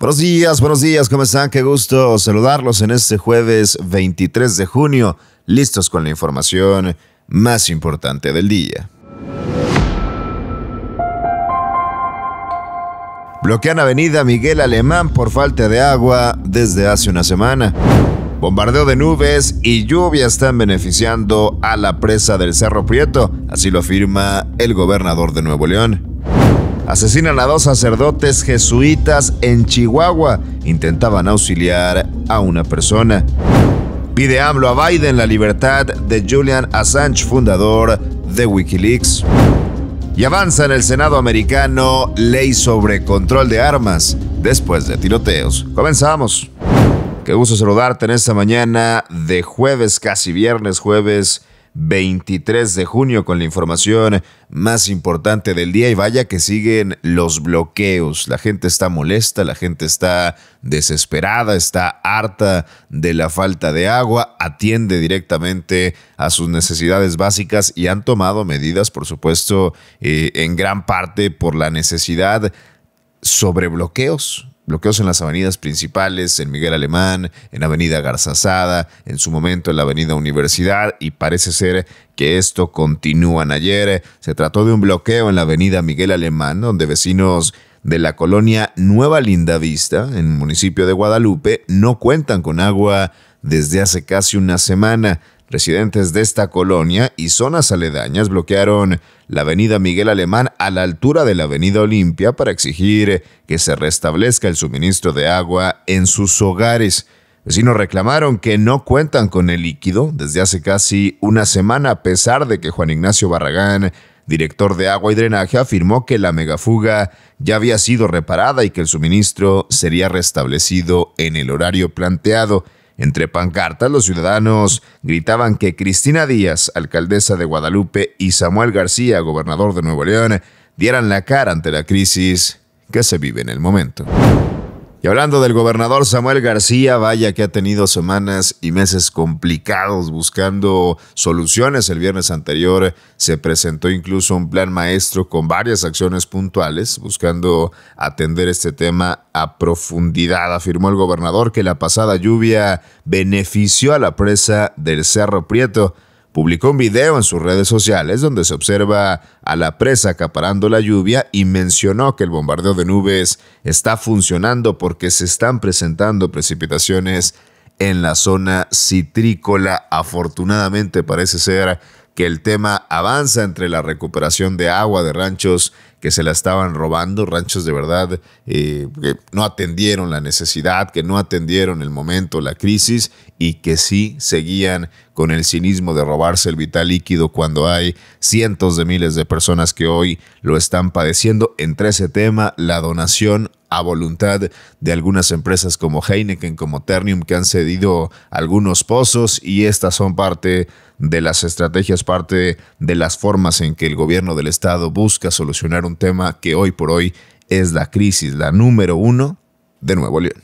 Buenos días, buenos días, ¿cómo están? Qué gusto saludarlos en este jueves 23 de junio, listos con la información más importante del día. Bloquean Avenida Miguel Alemán por falta de agua desde hace una semana. Bombardeo de nubes y lluvia están beneficiando a la presa del Cerro Prieto, así lo afirma el gobernador de Nuevo León. Asesinan a dos sacerdotes jesuitas en Chihuahua. Intentaban auxiliar a una persona. Pide AMLO a Biden la libertad de Julian Assange, fundador de Wikileaks. Y avanza en el Senado americano ley sobre control de armas después de tiroteos. Comenzamos. Qué gusto saludarte en esta mañana de jueves, casi viernes, jueves 23 de junio con la información más importante del día y vaya que siguen los bloqueos. La gente está molesta, la gente está desesperada, está harta de la falta de agua, atiende directamente a sus necesidades básicas y han tomado medidas, por supuesto, eh, en gran parte por la necesidad sobre bloqueos Bloqueos en las avenidas principales, en Miguel Alemán, en Avenida Garzazada, en su momento en la Avenida Universidad y parece ser que esto continúa. ayer. Se trató de un bloqueo en la Avenida Miguel Alemán, donde vecinos de la colonia Nueva Lindavista, en el municipio de Guadalupe, no cuentan con agua desde hace casi una semana. Residentes de esta colonia y zonas aledañas bloquearon la avenida Miguel Alemán a la altura de la avenida Olimpia para exigir que se restablezca el suministro de agua en sus hogares. Vecinos reclamaron que no cuentan con el líquido desde hace casi una semana a pesar de que Juan Ignacio Barragán director de agua y drenaje, afirmó que la megafuga ya había sido reparada y que el suministro sería restablecido en el horario planteado. Entre pancartas, los ciudadanos gritaban que Cristina Díaz, alcaldesa de Guadalupe, y Samuel García, gobernador de Nuevo León, dieran la cara ante la crisis que se vive en el momento. Y hablando del gobernador Samuel García, vaya que ha tenido semanas y meses complicados buscando soluciones. El viernes anterior se presentó incluso un plan maestro con varias acciones puntuales buscando atender este tema a profundidad. Afirmó el gobernador que la pasada lluvia benefició a la presa del Cerro Prieto publicó un video en sus redes sociales donde se observa a la presa acaparando la lluvia y mencionó que el bombardeo de nubes está funcionando porque se están presentando precipitaciones en la zona citrícola. Afortunadamente parece ser que el tema avanza entre la recuperación de agua de ranchos que se la estaban robando, ranchos de verdad eh, que no atendieron la necesidad, que no atendieron el momento, la crisis y que sí seguían con el cinismo de robarse el vital líquido cuando hay cientos de miles de personas que hoy lo están padeciendo. Entre ese tema, la donación a voluntad de algunas empresas como Heineken, como Ternium, que han cedido algunos pozos y estas son parte de las estrategias, parte de las formas en que el gobierno del Estado busca solucionar un tema que hoy por hoy es la crisis, la número uno de Nuevo León.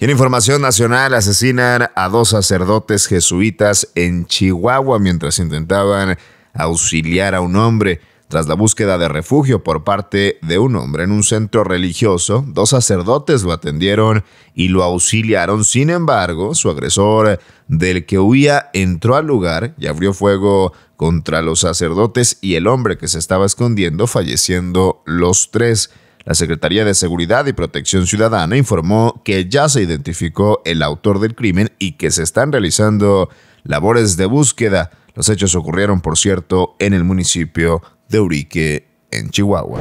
en información nacional asesinan a dos sacerdotes jesuitas en Chihuahua mientras intentaban auxiliar a un hombre. Tras la búsqueda de refugio por parte de un hombre en un centro religioso, dos sacerdotes lo atendieron y lo auxiliaron. Sin embargo, su agresor, del que huía, entró al lugar y abrió fuego contra los sacerdotes y el hombre que se estaba escondiendo, falleciendo los tres. La Secretaría de Seguridad y Protección Ciudadana informó que ya se identificó el autor del crimen y que se están realizando labores de búsqueda. Los hechos ocurrieron, por cierto, en el municipio de Urique en Chihuahua.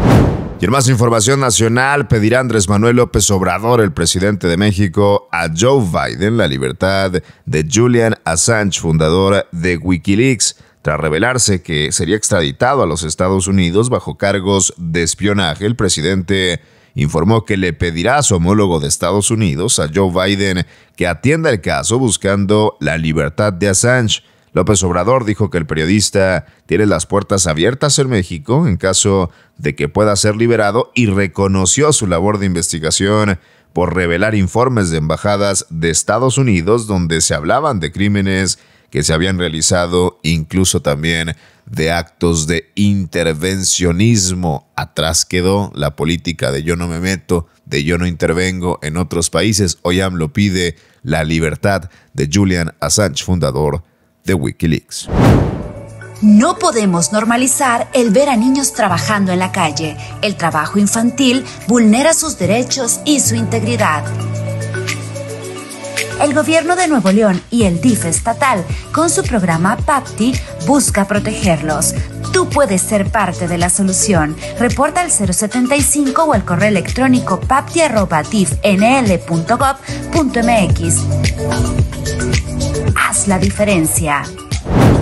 Y en más información nacional, pedirá Andrés Manuel López Obrador, el presidente de México, a Joe Biden la libertad de Julian Assange, fundador de Wikileaks, tras revelarse que sería extraditado a los Estados Unidos bajo cargos de espionaje. El presidente informó que le pedirá a su homólogo de Estados Unidos, a Joe Biden, que atienda el caso buscando la libertad de Assange. López Obrador dijo que el periodista tiene las puertas abiertas en México en caso de que pueda ser liberado y reconoció su labor de investigación por revelar informes de embajadas de Estados Unidos donde se hablaban de crímenes que se habían realizado, incluso también de actos de intervencionismo. Atrás quedó la política de yo no me meto, de yo no intervengo en otros países. Hoy lo pide la libertad de Julian Assange, fundador de Wikileaks. No podemos normalizar el ver a niños trabajando en la calle. El trabajo infantil vulnera sus derechos y su integridad. El gobierno de Nuevo León y el DIF estatal, con su programa PAPTI, busca protegerlos. Tú puedes ser parte de la solución. Reporta al 075 o al correo electrónico papti.difnl.gov.mx la diferencia.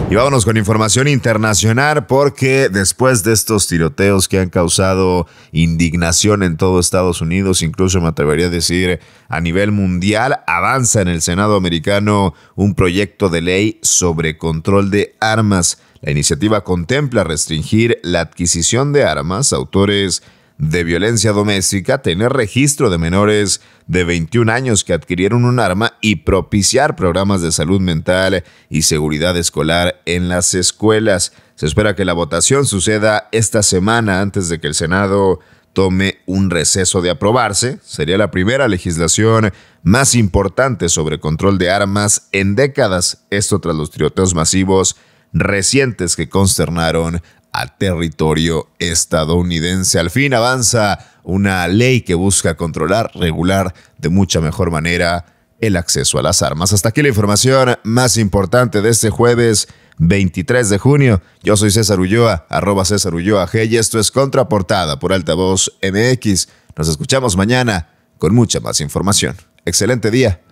Y vámonos con información internacional porque después de estos tiroteos que han causado indignación en todo Estados Unidos, incluso me atrevería a decir a nivel mundial, avanza en el Senado americano un proyecto de ley sobre control de armas. La iniciativa contempla restringir la adquisición de armas autores de violencia doméstica, tener registro de menores de 21 años que adquirieron un arma y propiciar programas de salud mental y seguridad escolar en las escuelas. Se espera que la votación suceda esta semana antes de que el Senado tome un receso de aprobarse. Sería la primera legislación más importante sobre control de armas en décadas, esto tras los tiroteos masivos recientes que consternaron a territorio estadounidense. Al fin avanza una ley que busca controlar, regular de mucha mejor manera el acceso a las armas. Hasta aquí la información más importante de este jueves 23 de junio. Yo soy César Ulloa, arroba César Ulloa G y esto es Contraportada por Altavoz MX. Nos escuchamos mañana con mucha más información. Excelente día.